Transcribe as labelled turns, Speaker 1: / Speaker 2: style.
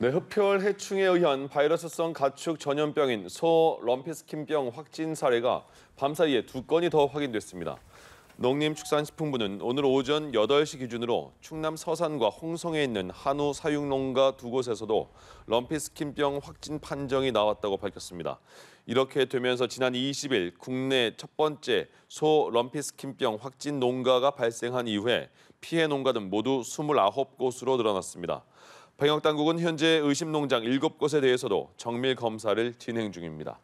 Speaker 1: 네, 흡혈 해충에 의한 바이러스성 가축 전염병인 소 럼피스킨병 확진 사례가 밤 사이에 두 건이 더 확인됐습니다. 농림축산식품부는 오늘 오전 8시 기준으로 충남 서산과 홍성에 있는 한우 사육농가 두 곳에서도 럼피스킨병 확진 판정이 나왔다고 밝혔습니다. 이렇게 되면서 지난 20일 국내 첫 번째 소 럼피스킨병 확진 농가가 발생한 이후에 피해 농가 등 모두 29곳으로 늘어났습니다. 방역 당국은 현재 의심 농장 7곳에 대해서도 정밀 검사를 진행 중입니다.